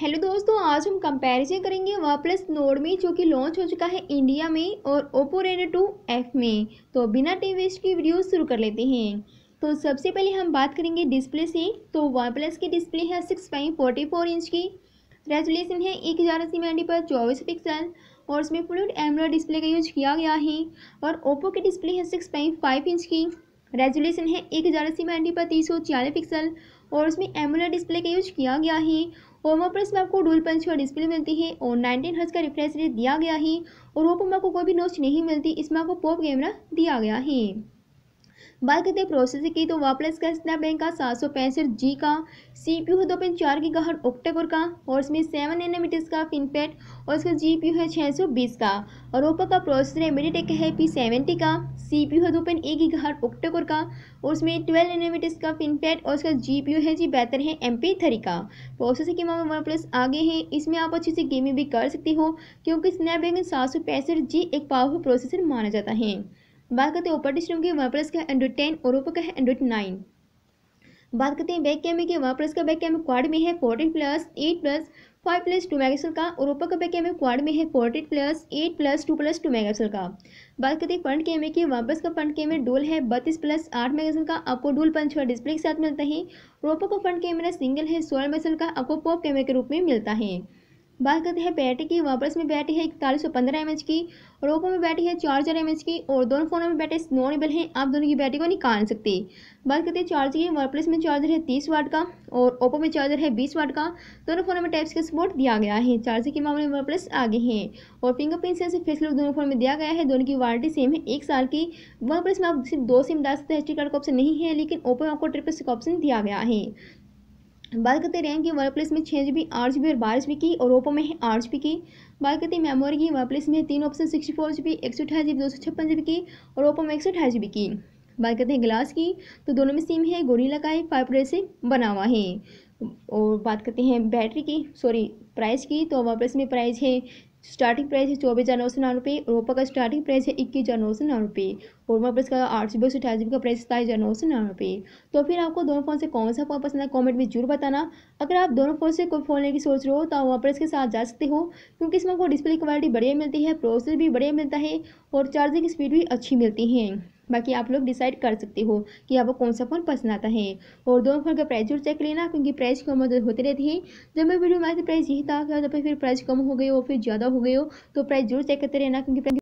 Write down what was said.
hello दोस्तों आज हम कंपैरिजन करेंगे वन प्लस नोड में जो कि लॉन्च हो चुका है इंडिया में और ओप्पो रेनो टू एफ में तो बिना टी वेस्ट की वीडियो शुरू कर लेते हैं तो सबसे पहले हम बात करेंगे डिस्प्ले से तो वन प्लस की डिस्प्ले है six point forty four inch की रेजुलेशन है एक हज़ार अस्सी में पर चौबीस पिक्सल और उसमें फुल एमरा डिस्प्ले का यूज किया गया है और ओप्पो की डिस्प्ले है सिक्स पॉइंट फाइव इंच की रेजोल्यूशन है एक हज़ार अस्सी बाई पर तीन सौ छियालीस पिक्सल और उसमें एमुलर डिस्प्ले का यूज किया गया है और वहाँ पर इसमें आपको डुअल पंच और डिस्प्ले मिलती है और 19 हर्ज का रिफ्रेश रेट दिया गया है और वो पर आपको कोई भी नोच नहीं मिलती इसमें आपको पॉप कैमरा दिया गया है बात करते हैं प्रोसेसर की तो वापस का स्नैपड्रैगन का सात सौ पैंसठ जी का सी पी यू है दो पॉइंट चार की गहन ओक्टेकोर का और इसमें सेवन एनामीटर्स का फिनपेट और इसका जी पी यू है छः सौ बीस का और ओप्पो का प्रोसेसर है टेक है पी सेवेंटी का सी पी यू है दो पॉइंट एक की गहन ओक्टेकोर का और उसमें ट्वेल्व एनामीटर्स का फिनपेट और उसका जी पी यू है जी बेहतर है एम पी थ्री का प्रोसेसर के मामले में वन प्लस आगे है इसमें आप अच्छे से गेमिंग भी कर सकते हो क्योंकि स्नैपड्रैगन सात सौ पैंसठ जी एक पावरफुल प्रोसेसर माना जाता है बात करते हैं ओपर्टिस न्यूम की वहाँ प्लस का एंड्रॉइड टेन और ओपो का है एंड्रॉइड नाइन बात करते हैं बैक कैमरे की वहाँ प्लस का बैक कैमरे क्वाड में है fourteen plus eight plus five plus two megapixel का और ओपो का बैक कैमरे क्वाड में है fourteen plus eight plus two plus two megapixel का बात करते हैं फ्रंट कैमरे की वहाँ प्लस का फ्रंट कैमरे डोल है बत्तीस प्लस आठ मेगापिक्सल का आपको डोल पंच डिस्प्ले के साथ मिलता है और ओपो का फ्रंट कैमरा सिंगल है सोलह मेगापिक्सल का आपको पॉप कैमरे के रूप में मिलता है बात करते हैं बैटरी की वापस में बैटरी है इकतालीस सौ पंद्रह एम की रोपो में बैटरी है चार हज़ार एम की और दोनों फोनों में बैटरी नॉनेबल है आप दोनों की बैटरी को निकाल सकते बात करते हैं चार्जर की वर्प्लस में चार्जर है तीस वाट का और ओप्पो में चार्जर है बीस वाट का दोनों फोनों में टाइप्स का सपोर्ट दिया गया है चार्जर के मामले में वर्प्लस आगे हैं और फिंगरप्रिंट सेंसर फेस लॉक दोनों फोन में दिया गया है दोनों की वारंटी सेम है एक साल की वर्प्लस में आप सिर्फ दो सिम डाल सकते हैं एच कार्ड का ऑप्शन नहीं है लेकिन ओप्पो में आपको ट्रिपल सिक ऑप्शन दिया गया है बात करते रैम की वर्क प्लेस में छः जी बी आठ जी बी और बारह जी बी की और ओप्पो में है आठ जी बी की बात करते हैं मेमोरी की वर्क प्लेस में तीन option sixty four G B एक सौ अठाई जी बी दो सौ छप्पन जी बी की और ओप्पो में एक सौ अठाई जी बी की बात करते हैं ग्लास की तो दोनों में सिम है गोरीला का है फाइव से बना हुआ है और बात करते हैं बैटरी की सॉरी प्राइस की तो वर्क प्लेस में प्राइस है स्टार्टिंग प्राइस है चौबीस हज़ार नौ सौ नौ रुपये और का स्टार्टिंग प्राइस है इक्कीस हज़ार नौ सौ नौ रुपये और वन प्लस का आठ सौ अठारह जीबी का प्राइस सताईस हज़ार नौ सौ नौ रुपये तो फिर आपको दोनों फ़ोन से कौन सा फ़ोन पसंद है कॉमेंट में जरूर बताना अगर आप दोनों फ़ोन से कोई फ़ोन लेने की सोच रहे हो तो आप वहाँ पर इसके साथ जा सकते हो क्योंकि इसमें आपको डिस्प्ले क्वालिटी बढ़िया मिलती है प्रोसेसर भी बढ़िया मिलता है और चार्जिंग स्पीड भी अच्छी मिलती है बाकी आप लोग डिसाइड कर सकते हो कि आपको कौन सा फ़ोन पसंद आता है और दोनों फ़ोन का प्राइस जरूर चेक लेना क्योंकि प्राइस कम मदद होते रहते हैं जब मैं वीडियो बनाया तो प्राइस यही था जब फिर प्राइस कम हो गई हो फिर ज़्यादा हो गई हो तो प्राइस जरूर चेक करते रहना क्योंकि